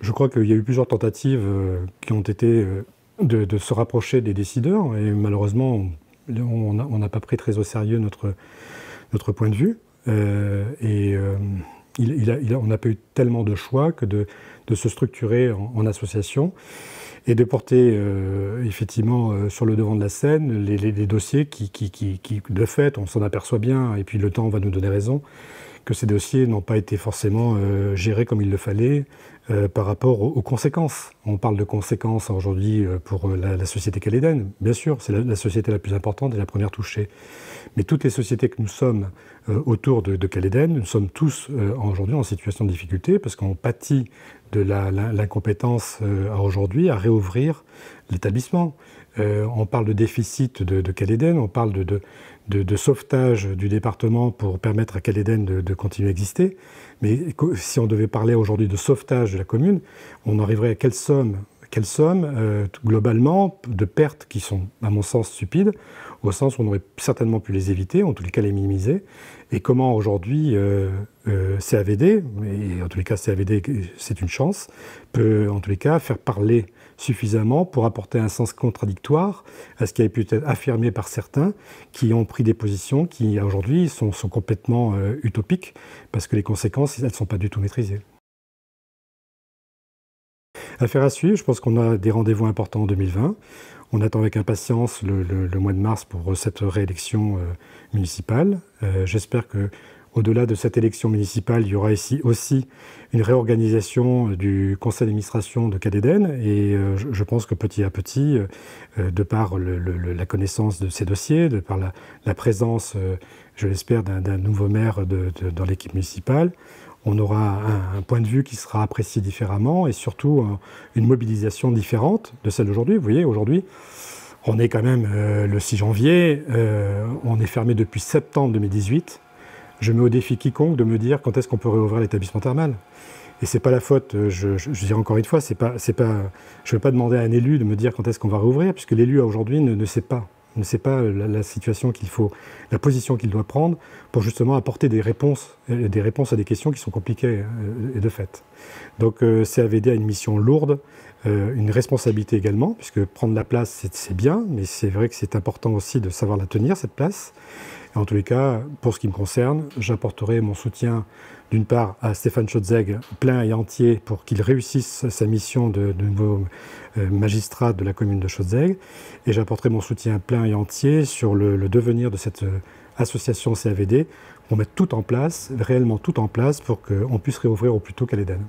je, crois qu'il y a eu plusieurs tentatives euh, qui ont été euh, de, se rapprocher des décideurs, et malheureusement, on n'a pas pris très au sérieux notre, notre point de vue. Euh, et il, on n'a pas eu tellement de choix que de, se structurer en, association et de porter effectivement sur le devant de la scène les, dossiers qui, de fait, on s'en aperçoit bien, et puis le temps va nous donner raison, que ces dossiers n'ont pas été forcément gérés comme il le fallait, euh, par rapport aux, conséquences. On parle de conséquences aujourd'hui euh, pour euh, la, société calédonienne. Bien sûr, c'est la, société la plus importante et la première touchée. Mais toutes les sociétés que nous sommes autour de, de Calédène, nous sommes tous aujourd'hui en situation de difficulté parce qu'on pâtit de l'incompétence à aujourd'hui à réouvrir l'établissement. on parle de déficit de, de Calédène, on parle de, de, sauvetage du département pour permettre à Calédène de, continuer à exister. Mais si on devait parler aujourd'hui de sauvetage de la commune, on arriverait à quelle somme euh, globalement, de pertes qui sont, à mon sens, stupides, au sens où on aurait certainement pu les éviter, en tous les cas les minimiser, et comment aujourd'hui euh, euh, CAVD, et en tous les cas CAVD, c'est une chance, peut en tous les cas faire parler suffisamment pour apporter un sens contradictoire à ce qui avait pu être affirmé par certains qui ont pris des positions qui aujourd'hui sont, sont, complètement utopiques parce que les conséquences, elles ne sont pas du tout maîtrisées. Affaire à suivre, je pense qu'on a des rendez-vous importants en 2020. On attend avec impatience le, mois de mars pour cette réélection euh, municipale. Euh, j'espère que au-delà de cette élection municipale, il y aura ici aussi une réorganisation euh, du conseil d'administration de Cadéden. Et je pense que petit à petit, de par la connaissance de ces dossiers, de par la, présence, je l'espère, d'un nouveau maire dans l'équipe municipale, on aura un, point de vue qui sera apprécié différemment et surtout euh, une mobilisation différente de celle d'aujourd'hui. Vous voyez, aujourd'hui, on est quand même euh, le 6 janvier, euh, on est fermé depuis septembre 2018. Je mets au défi quiconque de me dire quand est-ce qu'on peut réouvrir l'établissement thermal. Et ce n'est pas la faute, je, dirais encore une fois, pas, pas, je ne vais pas demander à un élu de me dire quand est-ce qu'on va réouvrir, puisque l'élu aujourd'hui ne sait pas ne sait pas la, situation qu'il faut, la position qu'il doit prendre pour justement apporter des réponses, euh, des réponses à des questions qui sont compliquées euh, et de fait. Donc euh, CAVD a une mission lourde euh, une responsabilité également, puisque prendre la place, c'est bien, mais c'est vrai que c'est important aussi de savoir la tenir, cette place. en tous les cas, pour ce qui me concerne, j'apporterai mon soutien d'une part à Stéphane Schotzeg plein et entier pour qu'il réussisse sa mission de, nouveau euh, magistrat de la commune de Schotzeg, et j'apporterai mon soutien plein et entier sur le, devenir de cette euh, association CAVD, pour mettre tout en place, réellement tout en place, pour qu'on puisse réouvrir au plus tôt Calédane.